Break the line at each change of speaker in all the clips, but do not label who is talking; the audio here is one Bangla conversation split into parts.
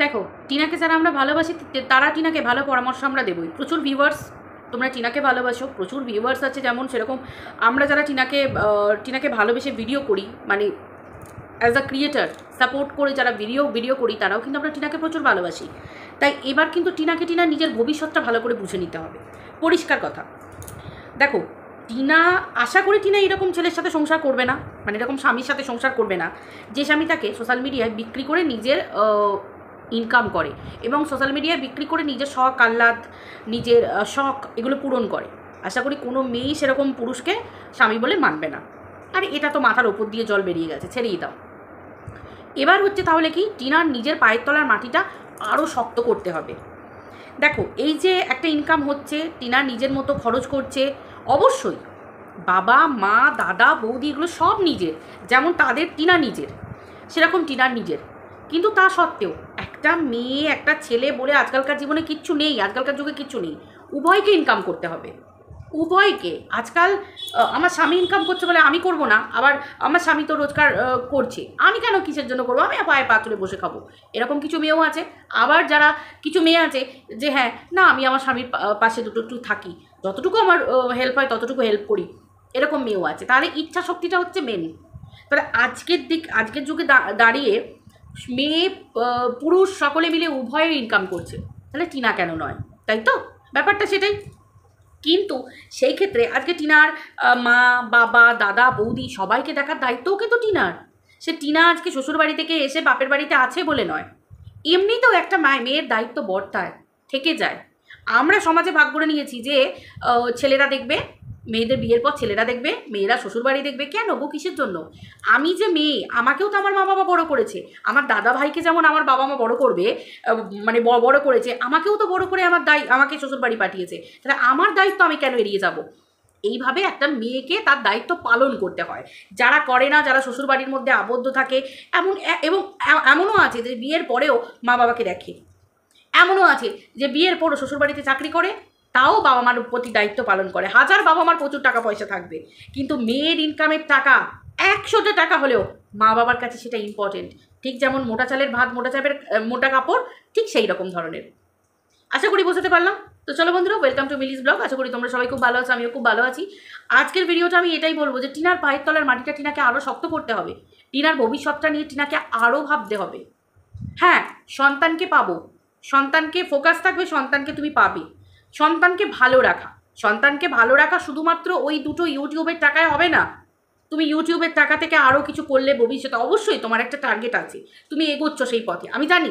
দেখো টিনাকে যারা আমরা ভালোবাসি তারা টিনাকে ভালো পরামর্শ আমরা দেবই প্রচুর ভিউয়ার্স তোমরা টিনাকে ভালোবাসো প্রচুর ভিউয়ার্স আছে যেমন সেরকম আমরা যারা টিনাকে টিনাকে ভালোবেসে ভিডিও করি মানে অ্যাজ আ ক্রিয়েটার সাপোর্ট করে যারা ভিডিও ভিডিও করি তারাও কিন্তু আমরা টিনাকে প্রচুর ভালোবাসি তাই এবার কিন্তু টিনাকে টিনা নিজের ভবিষ্যৎটা ভালো করে বুঝে নিতে হবে পরিষ্কার কথা দেখো টিনা আশা করি টিনা এরকম ছেলের সাথে সংসার করবে না মানে এরকম স্বামীর সাথে সংসার করবে না যে স্বামী তাকে সোশ্যাল মিডিয়ায় বিক্রি করে নিজের ইনকাম করে এবং সোশ্যাল মিডিয়ায় বিক্রি করে নিজের শখ আহ্লাদ নিজের শখ এগুলো পূরণ করে আশা করি কোনো মেয়েই সেরকম পুরুষকে স্বামী বলে মানবে না আর এটা তো মাথার ওপর দিয়ে জল বেরিয়ে গেছে ছেড়েই দাও এবার হচ্ছে তাহলে কি টিনার নিজের পায়ের তলার মাটিটা আরও শক্ত করতে হবে দেখো এই যে একটা ইনকাম হচ্ছে টিনা নিজের মতো খরচ করছে অবশ্যই বাবা মা দাদা বৌদি এগুলো সব নিজের যেমন তাদের টিনা নিজের সেরকম টিনার নিজের কিন্তু তা সত্ত্বেও একটা মেয়ে একটা ছেলে বলে আজকালকার জীবনে কিচ্ছু নেই আজকালকার যুগে কিচ্ছু নেই উভয়কে ইনকাম করতে হবে উভয়কে আজকাল আমার স্বামী ইনকাম করছে বলে আমি করব না আবার আমার স্বামী তো রোজগার করছে আমি কেন কিসের জন্য করবো আমি পায়ে পা তুলে বসে খাবো এরকম কিছু মেয়েও আছে আবার যারা কিছু মেয়ে আছে যে হ্যাঁ না আমি আমার স্বামীর পাশে দুটো একটু থাকি যতটুকু আমার হেল্প হয় ততটুকু হেল্প করি এরকম মেয়েও আছে তাহলে ইচ্ছা শক্তিটা হচ্ছে মেন তাহলে আজকের দিক আজকের যুগে দাঁড়িয়ে মেয়ে পুরুষ সকলে মিলে উভয়ে ইনকাম করছে তাহলে টিনা কেন নয় তাই তো ব্যাপারটা সেটাই কিন্তু সেই ক্ষেত্রে আজকে টিনার মা বাবা দাদা বৌদি সবাইকে দেখার দায়িত্বও কিন্তু টিনার সে টিনা আজকে শ্বশুরবাড়ি থেকে এসে বাপের বাড়িতে আছে বলে নয় এমনিতেও একটা মায় মেয়ের দায়িত্ব বর্তায় থেকে যায় আমরা সমাজে ভাগ করে নিয়েছি যে ছেলেরা দেখবে মেয়েদের বিয়ের পর ছেলেরা দেখবে মেয়েরা শ্বশুরবাড়ি দেখবে কেন গো কিসের জন্য আমি যে মেয়ে আমাকেও তো আমার মা বাবা বড় করেছে আমার দাদা ভাইকে যেমন আমার বাবা মা বড় করবে মানে বড় করেছে আমাকেও তো বড় করে আমার দায় আমাকে শ্বশুরবাড়ি পাঠিয়েছে তাহলে আমার দায়িত্ব আমি কেন এড়িয়ে যাব এইভাবে একটা মেয়েকে তার দায়িত্ব পালন করতে হয় যারা করে না যারা শ্বশুরবাড়ির মধ্যে আবদ্ধ থাকে এমন এবং এমনও আছে যে বিয়ের পরেও মা বাবাকে দেখে এমনও আছে যে বিয়ের পরও শ্বশুরবাড়িতে চাকরি করে তাও বাবা মার প্রতি দায়িত্ব পালন করে হাজার বাবা মার প্রচুর টাকা পয়সা থাকবে কিন্তু মেয়ের ইনকামের টাকা একশোটা টাকা হলেও মা বাবার কাছে সেটা ইম্পর্টেন্ট ঠিক যেমন মোটা চালের ভাত মোটা চাপের মোটা কাপড় ঠিক সেই রকম ধরনের আশা করি বোঝাতে পারলাম তো চলো বন্ধুরা ওয়েলকাম টু মিলিস ব্লগ আশা করি তোমরা সবাই খুব ভালো আছো আমিও খুব ভালো আছি আজকের ভিডিওটা আমি এটাই বলবো যে টিনার পায়ের তলার মাটিটা টিনাকে আরও শক্ত করতে হবে টিনার ভবিষ্যৎটা নিয়ে টিনাকে আরও ভাবতে হবে হ্যাঁ সন্তানকে পাবো সন্তানকে ফোকাস থাকবে সন্তানকে তুমি পাবে সন্তানকে ভালো রাখা সন্তানকে ভালো রাখা শুধুমাত্র ওই দুটো ইউটিউবের টাকায় হবে না তুমি ইউটিউবের টাকা থেকে আরও কিছু করলে ভবিষ্যতে অবশ্যই তোমার একটা টার্গেট আছে তুমি এগোচ্ছ সেই পথে আমি জানি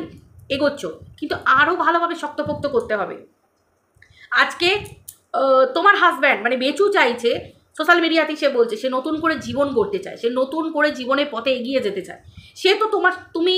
এগোচ্ছ কিন্তু আরও ভালোভাবে শক্তপোক্ত করতে হবে আজকে তোমার হাজব্যান্ড মানে বেচু চাইছে সোশ্যাল মিডিয়াতেই সে বলছে সে নতুন করে জীবন গড়তে চায় সে নতুন করে জীবনে পথে এগিয়ে যেতে চায় সে তো তোমার তুমি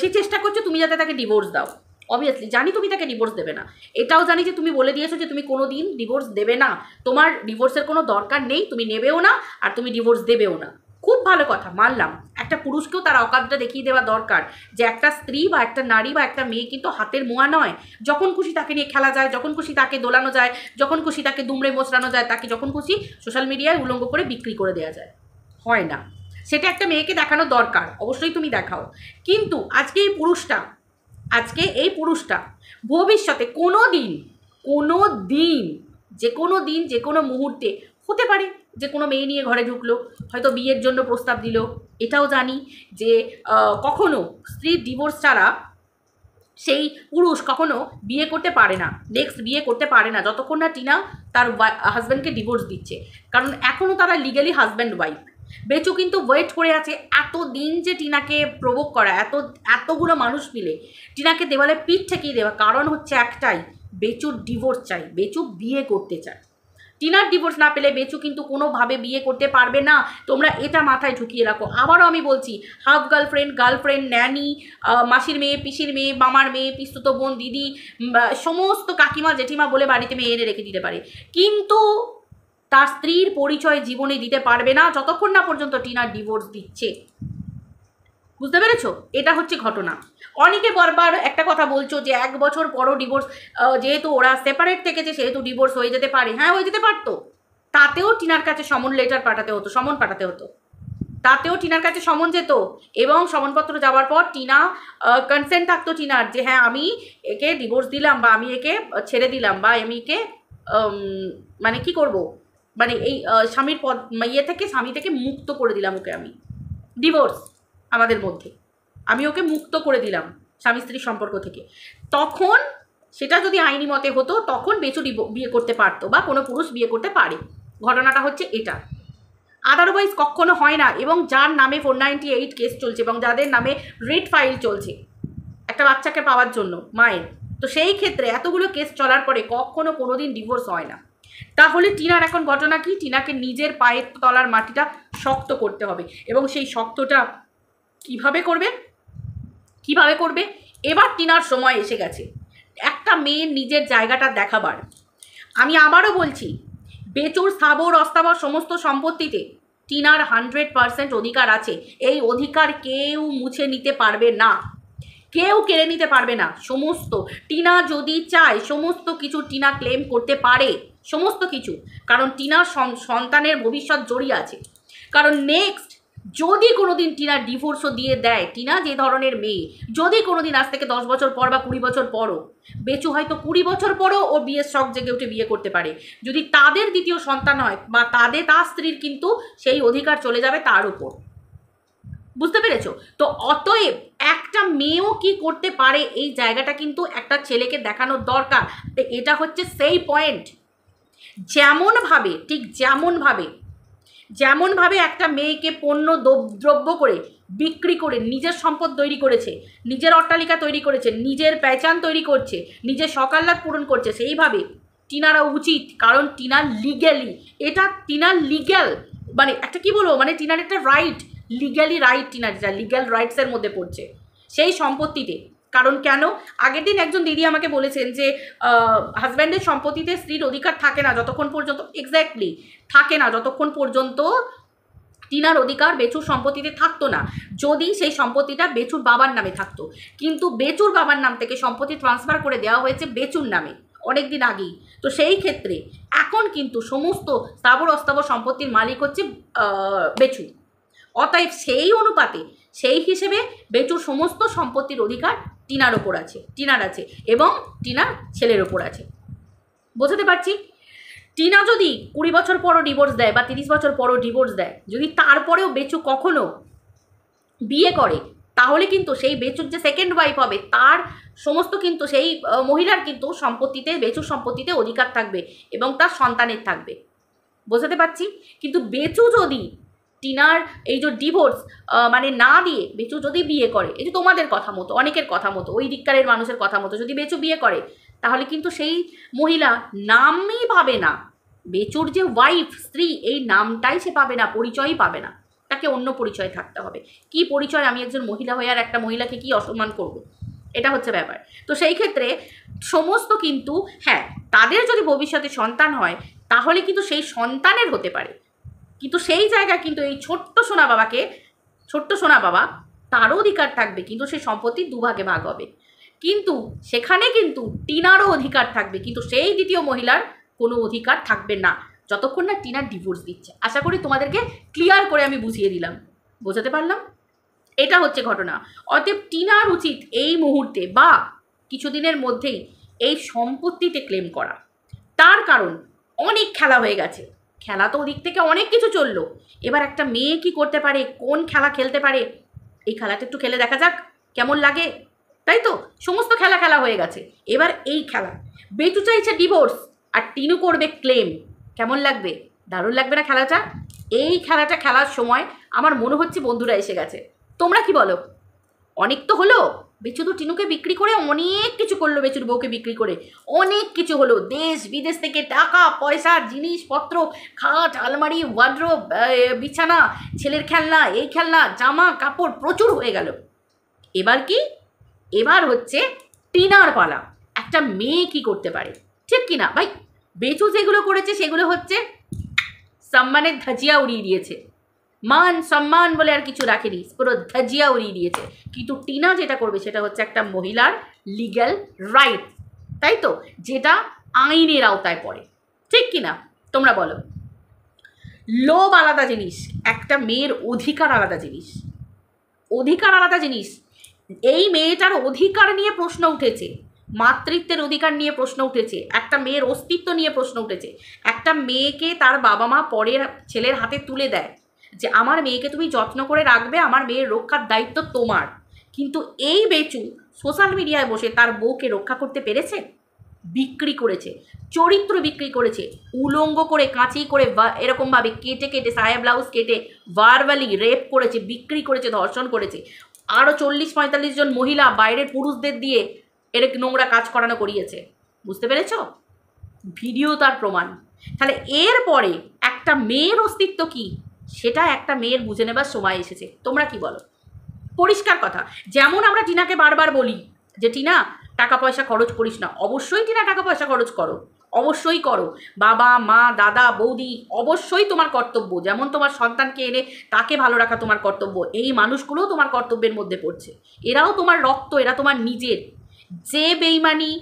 সে চেষ্টা করছো তুমি যাতে তাকে ডিভোর্স দাও অবভিয়াসলি জানি তুমি তাকে ডিভোর্স দেবে না এটাও জানি যে তুমি বলে দিয়েছো যে তুমি কোনো দিন ডিভোর্স দেবে না তোমার ডিভোর্সের কোনো দরকার নেই তুমি নেবেও না আর তুমি ডিভোর্স দেবেও না খুব ভালো কথা মানলাম একটা পুরুষকেও তার অকাতটা দেখিয়ে দেওয়া দরকার যে একটা স্ত্রী বা একটা নারী বা একটা মেয়ে কিন্তু হাতের মোয়া নয় যখন খুশি তাকে নিয়ে খেলা যায় যখন খুশি তাকে দোলানো যায় যখন খুশি তাকে দুমড়ে মোচড়ানো যায় তাকে যখন খুশি সোশ্যাল মিডিয়ায় উলঙ্গ করে বিক্রি করে দেওয়া যায় হয় না সেটা একটা মেয়েকে দেখানো দরকার অবশ্যই তুমি দেখাও কিন্তু আজকে এই পুরুষটা আজকে এই পুরুষটা ভবিষ্যতে কোনো দিন কোনো দিন যে কোনো দিন যে কোনো মুহূর্তে হতে পারে যে কোনো মেয়ে নিয়ে ঘরে ঢুকলো হয়তো বিয়ের জন্য প্রস্তাব দিল এটাও জানি যে কখনো স্ত্রীর ডিভোর্স ছাড়া সেই পুরুষ কখনো বিয়ে করতে পারে না নেক্সট বিয়ে করতে পারে না যতক্ষণ না টিনা তার হাজব্যান্ডকে ডিভোর্স দিচ্ছে কারণ এখনও তারা লিগালি হাজব্যান্ড ওয়াইফ বেচু কিন্তু ওয়েট করে আছে এত দিন যে টিনাকে প্রবোক করা এত এতগুলো মানুষ মিলে টিনাকে দেওয়ালে পিঠ ঠেকিয়ে দেওয়া কারণ হচ্ছে একটাই বেচুর ডিভোর্স চাই বেচু বিয়ে করতে চায় টিনার ডিভোর্স না পেলে বেচু কিন্তু কোনোভাবে বিয়ে করতে পারবে না তোমরা এটা মাথায় ঢুকিয়ে রাখো আবারও আমি বলছি হাফ গার্লফ্রেন্ড গার্লফ্রেন্ড ন্যানি মাসির মেয়ে পিসির মেয়ে মামার মেয়ে পিস্তুত বোন দিদি সমস্ত কাকিমা জেঠিমা বলে বাড়িতে মেয়ে এনে রেখে দিতে পারে কিন্তু তার স্ত্রীর পরিচয় জীবনে দিতে পারবে না যতক্ষণ না পর্যন্ত টিনার ডিভোর্স দিচ্ছে বুঝতে পেরেছ এটা হচ্ছে ঘটনা অনেকে বারবার একটা কথা বলছো যে এক বছর পরও ডিভোর্স যেহেতু ওরা সেপারেট থেকেছে সেহেতু ডিভোর্স হয়ে যেতে পারে হ্যাঁ হয়ে যেতে পারতো তাতেও টিনার কাছে সমন লেটার পাঠাতে হতো সমন পাঠাতে হতো তাতেও টিনার কাছে সমন যেত এবং সমনপত্র যাওয়ার পর টিনা কনসেন্ট থাকতো টিনার যে হ্যাঁ আমি একে ডিভোর্স দিলাম বা আমি একে ছেড়ে দিলাম বা আমি একে মানে কি করব মানে এই স্বামীর পদ ইয়ে থেকে স্বামী থেকে মুক্ত করে দিলাম ওকে আমি ডিভোর্স আমাদের মধ্যে আমি ওকে মুক্ত করে দিলাম স্বামী স্ত্রীর সম্পর্ক থেকে তখন সেটা যদি আইনি মতে হতো তখন বেচু বিয়ে করতে পারতো বা কোনো পুরুষ বিয়ে করতে পারে ঘটনাটা হচ্ছে এটা আদারওয়াইজ কখনো হয় না এবং যার নামে ফোর নাইনটি এইট কেস চলছে এবং যাদের নামে রেড ফাইল চলছে একটা বাচ্চাকে পাওয়ার জন্য মায়ের তো সেই ক্ষেত্রে এতগুলো কেস চলার পরে কখনো কোনো দিন ডিভোর্স হয় না তাহলে টিনার এখন ঘটনা কি টিনাকে নিজের পায়ের তলার মাটিটা শক্ত করতে হবে এবং সেই শক্তটা কিভাবে করবে কিভাবে করবে এবার টিনার সময় এসে গেছে একটা মেয়ের নিজের জায়গাটা দেখাবার আমি আবারও বলছি বেচুর স্থাবর অস্থাবর সমস্ত সম্পত্তিতে টিনার হান্ড্রেড পারসেন্ট অধিকার আছে এই অধিকার কেউ মুছে নিতে পারবে না কেউ কেড়ে নিতে পারবে না সমস্ত টিনা যদি চায় সমস্ত কিছু টিনা ক্লেম করতে পারে সমস্ত কিছু কারণ টিনার সন্তানের ভবিষ্যৎ জড়িয়ে আছে কারণ নেক্সট যদি কোনোদিন টিনা ডিভোর্সও দিয়ে দেয় টিনা যে ধরনের মেয়ে যদি কোনোদিন আজ থেকে দশ বছর পর বা কুড়ি বছর পরও বেঁচু হয়তো কুড়ি বছর পরও ও বিয়ের শখ জেগে উঠে বিয়ে করতে পারে যদি তাদের দ্বিতীয় সন্তান হয় বা তাদের তার স্ত্রীর কিন্তু সেই অধিকার চলে যাবে তার উপর বুঝতে পেরেছ তো অতএব একটা মেয়েও কি করতে পারে এই জায়গাটা কিন্তু একটা ছেলেকে দেখানোর দরকার তো এটা হচ্ছে সেই পয়েন্ট যেমনভাবে ঠিক যেমনভাবে যেমনভাবে একটা মেয়েকে পণ্য দ্রব্য করে বিক্রি করে নিজের সম্পদ তৈরি করেছে নিজের অট্টালিকা তৈরি করেছে নিজের পেচান তৈরি করছে নিজের সকাল্লাদ পূরণ করছে সেইভাবে টিনারা উচিত কারণ টিনার লিগ্যালি এটা টিনার লিগ্যাল মানে একটা কি বলবো মানে টিনার একটা রাইট লিগ্যালি রাইট টিনার যেটা লিগ্যাল রাইটসের মধ্যে পড়ছে সেই সম্পত্তিতে কারণ কেন আগের দিন একজন দিদি আমাকে বলেছেন যে হাজব্যান্ডের সম্পত্তিতে স্ত্রীর অধিকার থাকে না যতক্ষণ পর্যন্ত এক্স্যাক্টলি থাকে না যতক্ষণ পর্যন্ত টিনার অধিকার বেচুর সম্পত্তিতে থাকতো না যদি সেই সম্পত্তিটা বেচুর বাবার নামে থাকতো কিন্তু বেচুর বাবার নাম থেকে সম্পত্তি ট্রান্সফার করে দেওয়া হয়েছে বেচুর নামে অনেক দিন আগেই তো সেই ক্ষেত্রে এখন কিন্তু সমস্ত স্থাবর অস্থাবর সম্পত্তির মালিক হচ্ছে বেচু অতএব সেই অনুপাতে সেই হিসেবে বেচুর সমস্ত সম্পত্তির অধিকার টিনার ওপর আছে টিনার আছে এবং টিনার ছেলের ওপর আছে বোঝাতে পারছি টিনা যদি কুড়ি বছর পরও ডিভোর্স দেয় বা তিরিশ বছর পরও ডিভোর্স দেয় যদি তারপরেও বেচু কখনো বিয়ে করে তাহলে কিন্তু সেই বেচুর যে সেকেন্ড ওয়াইফ হবে তার সমস্ত কিন্তু সেই মহিলার কিন্তু সম্পত্তিতে বেচুর সম্পত্তিতে অধিকার থাকবে এবং তার সন্তানের থাকবে বোঝাতে পারছি কিন্তু বেচু যদি টিনার এই যে ডিভোর্স মানে না দিয়ে বেচু যদি বিয়ে করে এই যে তোমাদের কথা মতো অনেকের কথা মতো ওই দিককারের মানুষের কথা মতো যদি বেচু বিয়ে করে তাহলে কিন্তু সেই মহিলা নামই পাবে না বেচুর যে ওয়াইফ স্ত্রী এই নামটাই সে পাবে না পরিচয়ই পাবে না তাকে অন্য পরিচয় থাকতে হবে কি পরিচয় আমি একজন মহিলা হয়ে আর একটা মহিলাকে কি অসম্মান করব। এটা হচ্ছে ব্যাপার তো সেই ক্ষেত্রে সমস্ত কিন্তু হ্যাঁ তাদের যদি ভবিষ্যতে সন্তান হয় তাহলে কিন্তু সেই সন্তানের হতে পারে কিন্তু সেই জায়গা কিন্তু এই ছোট্ট সোনা বাবাকে ছোট্ট সোনা বাবা তারও অধিকার থাকবে কিন্তু সেই সম্পত্তি দুভাগে ভাগ হবে কিন্তু সেখানে কিন্তু টিনারও অধিকার থাকবে কিন্তু সেই দ্বিতীয় মহিলার কোনো অধিকার থাকবে না যতক্ষণ না টিনার ডিভোর্স দিচ্ছে আশা করি তোমাদেরকে ক্লিয়ার করে আমি বুঝিয়ে দিলাম বোঝাতে পারলাম এটা হচ্ছে ঘটনা অতএব টিনার উচিত এই মুহূর্তে বা কিছুদিনের মধ্যেই এই সম্পত্তিতে ক্লেম করা তার কারণ অনেক খেলা হয়ে গেছে খেলা তো ওদিক থেকে অনেক কিছু চললো এবার একটা মেয়ে কি করতে পারে কোন খেলা খেলতে পারে এই খেলাটা একটু খেলে দেখা যাক কেমন লাগে তাই তো সমস্ত খেলা খেলা হয়ে গেছে এবার এই খেলা বেতু চাইছে ডিভোর্স আর টিনু করবে ক্লেম কেমন লাগবে দারুণ লাগবে না খেলাটা এই খেলাটা খেলার সময় আমার মনে হচ্ছে বন্ধুরা এসে গেছে তোমরা কি বলো অনেক তো হলো বেচুদু টিনুকে বিক্রি করে অনেক কিছু করলো বেচুর বউকে বিক্রি করে অনেক কিছু হলো দেশ বিদেশ থেকে টাকা পয়সা জিনিসপত্র খাট আলমারি ওয়ার্ড্রোব বিছানা ছেলের খেলনা এই খেলনা জামা কাপড় প্রচুর হয়ে গেল এবার কি এবার হচ্ছে টিনার পালা একটা মেয়ে কি করতে পারে ঠিক কিনা ভাই বেচু যেগুলো করেছে সেগুলো হচ্ছে সম্মানের ধাজিয়া উড়িয়ে দিয়েছে মান সম্মান বলে আর কিছু রাখেনি পুরো ধজিয়া উড়িয়ে দিয়েছে কিন্তু টিনা যেটা করবে সেটা হচ্ছে একটা মহিলার লিগ্যাল রাইট তাই তো যেটা আইনের আওতায় পড়ে ঠিক কিনা তোমরা বলো লোভ আলাদা জিনিস একটা মেয়ের অধিকার আলাদা জিনিস অধিকার আলাদা জিনিস এই মেয়েটার অধিকার নিয়ে প্রশ্ন উঠেছে মাতৃত্বের অধিকার নিয়ে প্রশ্ন উঠেছে একটা মেয়ের অস্তিত্ব নিয়ে প্রশ্ন উঠেছে একটা মেয়েকে তার বাবা মা পরের ছেলের হাতে তুলে দেয় যে আমার মেয়েকে তুমি যত্ন করে রাখবে আমার মেয়ের রক্ষার দায়িত্ব তোমার কিন্তু এই বেচু সোশ্যাল মিডিয়ায় বসে তার বউকে রক্ষা করতে পেরেছে বিক্রি করেছে চরিত্র বিক্রি করেছে উলঙ্গ করে কাঁচি করে এরকমভাবে কেটে কেটে সায়া ব্লাউজ কেটে ভার্বালি রেপ করেছে বিক্রি করেছে ধর্ষণ করেছে আরও চল্লিশ পঁয়তাল্লিশ জন মহিলা বাইরের পুরুষদের দিয়ে এর নোংরা কাজ করানো করিয়েছে বুঝতে পেরেছ ভিডিও তার প্রমাণ তাহলে এরপরে একটা মেয়ের অস্তিত্ব কী সেটা একটা মেয়ের বুঝে নেবার সময় এসেছে তোমরা কি বলো পরিষ্কার কথা যেমন আমরা টিনাকে বারবার বলি যে টিনা টাকা পয়সা খরচ করিস না অবশ্যই টিনা টাকা পয়সা খরচ করো অবশ্যই করো বাবা মা দাদা বৌদি অবশ্যই তোমার কর্তব্য যেমন তোমার সন্তানকে এনে তাকে ভালো রাখা তোমার কর্তব্য এই মানুষগুলোও তোমার কর্তব্যের মধ্যে পড়ছে এরাও তোমার রক্ত এরা তোমার নিজের যে বেইমানি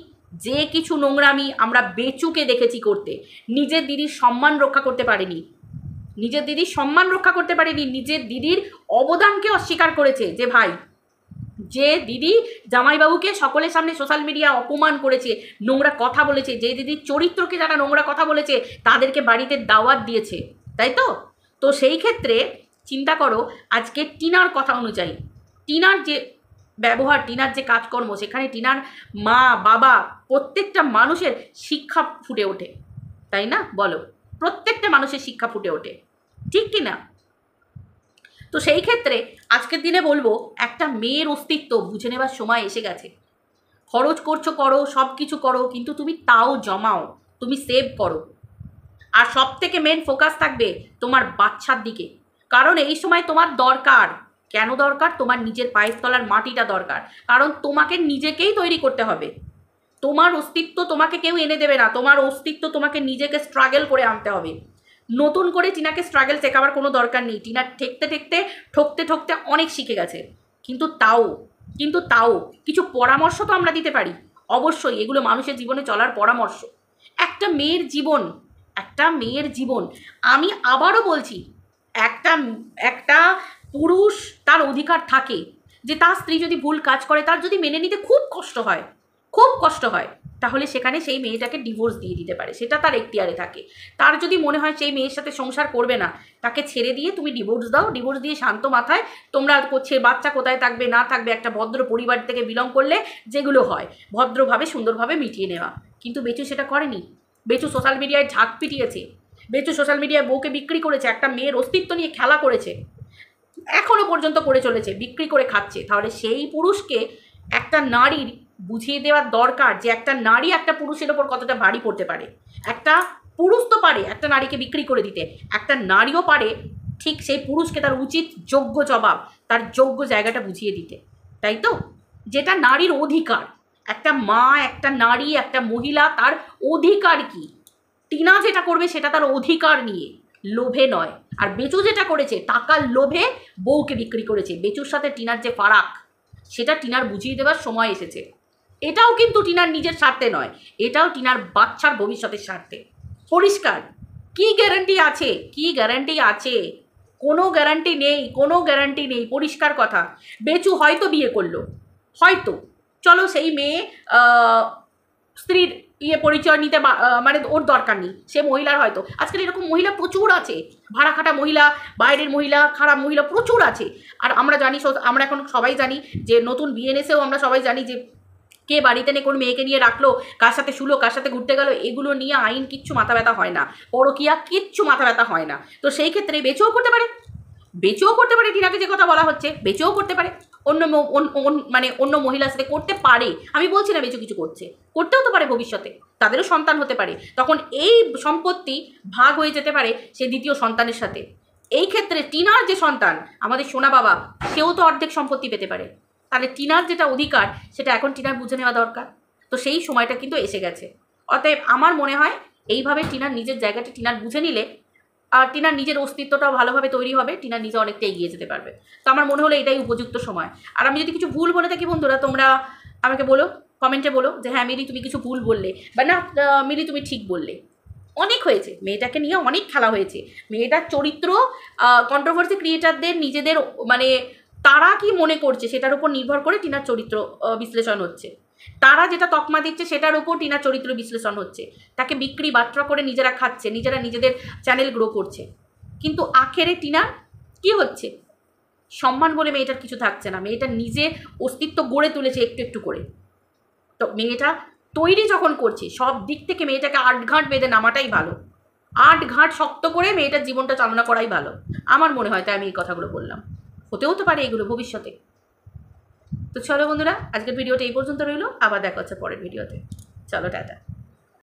যে কিছু নোংরামি আমরা বেচুকে দেখেছি করতে নিজের দিদির সম্মান রক্ষা করতে পারেনি নিজের দিদির সম্মান রক্ষা করতে পারেনি নিজের দিদির অবদানকে অস্বীকার করেছে যে ভাই যে দিদি জামাইবাবুকে সকলের সামনে সোশ্যাল মিডিয়া অপমান করেছে নোংরা কথা বলেছে যে দিদির চরিত্রকে যারা নোংরা কথা বলেছে তাদেরকে বাড়িতে দাওয়াত দিয়েছে তাই তো তো সেই ক্ষেত্রে চিন্তা করো আজকে টিনার কথা অনুযায়ী টিনার যে ব্যবহার টিনার যে কাজকর্ম সেখানে টিনার মা বাবা প্রত্যেকটা মানুষের শিক্ষা ফুটে ওঠে তাই না বলো প্রত্যেকটা মানুষের শিক্ষা ফুটে ওঠে ঠিক কি না তো সেই ক্ষেত্রে আজকের দিনে বলবো একটা মেয়ের অস্তিত্ব বুঝে নেবার সময় এসে গেছে খরচ করছো করো সব কিছু করো কিন্তু তুমি তাও জমাও তুমি সেভ করো আর সব থেকে মেন ফোকাস থাকবে তোমার বাচ্চার দিকে কারণ এই সময় তোমার দরকার কেন দরকার তোমার নিজের পায়ের তলার মাটিটা দরকার কারণ তোমাকে নিজেকেই তৈরি করতে হবে তোমার অস্তিত্ব তোমাকে কেউ এনে দেবে না তোমার অস্তিত্ব তোমাকে নিজেকে স্ট্রাগল করে আনতে হবে নতুন করে টিনাকে স্ট্রাগেল শেখাবার কোনো দরকার নেই টিনা ঠেকতে ঠেকতে ঠকতে ঠকতে অনেক শিখে গেছে কিন্তু তাও কিন্তু তাও কিছু পরামর্শ তো আমরা দিতে পারি অবশ্যই এগুলো মানুষের জীবনে চলার পরামর্শ একটা মেয়ের জীবন একটা মেয়ের জীবন আমি আবারও বলছি একটা একটা পুরুষ তার অধিকার থাকে যে তার স্ত্রী যদি ভুল কাজ করে তার যদি মেনে নিতে খুব কষ্ট হয় খুব কষ্ট হয় তাহলে সেখানে সেই মেয়েটাকে ডিভোর্স দিয়ে দিতে পারে সেটা তার এখতিয়ারে থাকে তার যদি মনে হয় সেই মেয়ের সাথে সংসার করবে না তাকে ছেড়ে দিয়ে তুমি ডিভোর্স দাও ডিভোর্স দিয়ে শান্ত মাথায় তোমরা করছে বাচ্চা কোথায় থাকবে না থাকবে একটা ভদ্র পরিবার থেকে বিলং করলে যেগুলো হয় ভদ্রভাবে সুন্দরভাবে মিটিয়ে নেওয়া কিন্তু বেচু সেটা করেনি বেচু সোশ্যাল মিডিয়ায় ঝাঁক পিটিয়েছে বেচু সোশ্যাল মিডিয়ায় বউকে বিক্রি করেছে একটা মেয়ের অস্তিত্ব নিয়ে খেলা করেছে এখনও পর্যন্ত করে চলেছে বিক্রি করে খাচ্ছে তাহলে সেই পুরুষকে একটা নারীর বুঝিয়ে দেওয়ার দরকার যে একটা নারী একটা পুরুষের ওপর কতটা ভারী পড়তে পারে একটা পুরুষ তো পারে একটা নারীকে বিক্রি করে দিতে একটা নারীও পারে ঠিক সেই পুরুষকে তার উচিত যোগ্য জবাব তার যোগ্য জায়গাটা বুঝিয়ে দিতে তাই তো যেটা নারীর অধিকার একটা মা একটা নারী একটা মহিলা তার অধিকার কি টিনা যেটা করবে সেটা তার অধিকার নিয়ে লোভে নয় আর বেচু যেটা করেছে টাকার লোভে বউকে বিক্রি করেছে বেচুর সাথে টিনার যে ফারাক সেটা টিনার বুঝিয়ে দেওয়ার সময় এসেছে এটাও কিন্তু টিনার নিজের স্বার্থে নয় এটাও টিনার বাচ্চার ভবিষ্যতের স্বার্থে পরিষ্কার কি গ্যারান্টি আছে কি গ্যারান্টি আছে কোনো গ্যারান্টি নেই কোনো গ্যারান্টি নেই পরিষ্কার কথা বেচু হয়তো বিয়ে করলো হয়তো চলো সেই মেয়ে স্ত্রীর ইয়ে পরিচয় নিতে মানে ওর দরকার নেই সে মহিলার হয়তো আজকাল এরকম মহিলা প্রচুর আছে ভাড়া খাটা মহিলা বাইরের মহিলা খারাপ মহিলা প্রচুর আছে আর আমরা জানি আমরা এখন সবাই জানি যে নতুন বিএনএসেও আমরা সবাই জানি যে কে বাড়িতে নেই কোন মেয়েকে নিয়ে রাখলো কার সাথে শুলো কার সাথে ঘুরতে গেল এগুলো নিয়ে আইন কিচ্ছু মাথা ব্যথা হয় না পরকিয়া কিচ্ছু মাথা ব্যথা হয় না তো সেই ক্ষেত্রে বেঁচেও করতে পারে বেঁচেও করতে পারে টিনাকে যে কথা বলা হচ্ছে বেঁচেও করতে পারে অন্য মানে অন্য মহিলার সাথে করতে পারে আমি বলছি না বেঁচে কিছু করছে করতেও তো পারে ভবিষ্যতে তাদেরও সন্তান হতে পারে তখন এই সম্পত্তি ভাগ হয়ে যেতে পারে সে দ্বিতীয় সন্তানের সাথে এই ক্ষেত্রে টিনার যে সন্তান আমাদের সোনা বাবা সেও তো অর্ধেক সম্পত্তি পেতে পারে তাহলে টিনার যেটা অধিকার সেটা এখন টিনার বুঝে নেওয়া দরকার তো সেই সময়টা কিন্তু এসে গেছে অতএব আমার মনে হয় এইভাবে টিনার নিজের জায়গাটা টিনার বুঝে নিলে আর টিনার নিজের অস্তিত্বটাও ভালোভাবে তৈরি হবে টিনার নিজে অনেকটা এগিয়ে যেতে পারবে তো আমার মনে হলো এটাই উপযুক্ত সময় আর আমি যদি কিছু ভুল বলে থাকি বন্ধুরা তোমরা আমাকে বলো কমেন্টে বলো যে হ্যাঁ মিলি তুমি কিছু ভুল বললে বা না মিলি তুমি ঠিক বললে অনেক হয়েছে মেয়েটাকে নিয়ে অনেক খেলা হয়েছে মেয়েটার চরিত্র কন্ট্রোভার্সি ক্রিয়েটারদের নিজেদের মানে তারা কি মনে করছে সেটার উপর নির্ভর করে টিনার চরিত্র বিশ্লেষণ হচ্ছে তারা যেটা তকমা দিচ্ছে সেটার উপর টিনার চরিত্র বিশ্লেষণ হচ্ছে তাকে বিক্রি বাত্রা করে নিজেরা খাচ্ছে নিজেরা নিজেদের চ্যানেল গ্রো করছে কিন্তু আখেরে টিনার কি হচ্ছে সম্মান বলে মেয়েটার কিছু থাকছে না মেয়েটা নিজে অস্তিত্ব গড়ে তুলেছে একটু একটু করে তো মেয়েটা তৈরি যখন করছে সব দিক থেকে মেয়েটাকে আট ঘাঁট বেঁধে নামাটাই ভালো আট ঘাট শক্ত করে মেয়েটার জীবনটা চালনা করাই ভালো আমার মনে হয় তাই আমি এই কথাগুলো বললাম হতেও তো পারে এগুলো ভবিষ্যতে তো চলো বন্ধুরা আজকের ভিডিওটা এই পর্যন্ত রইলো আবার দেখা হচ্ছে পরের ভিডিওতে চলো টাটা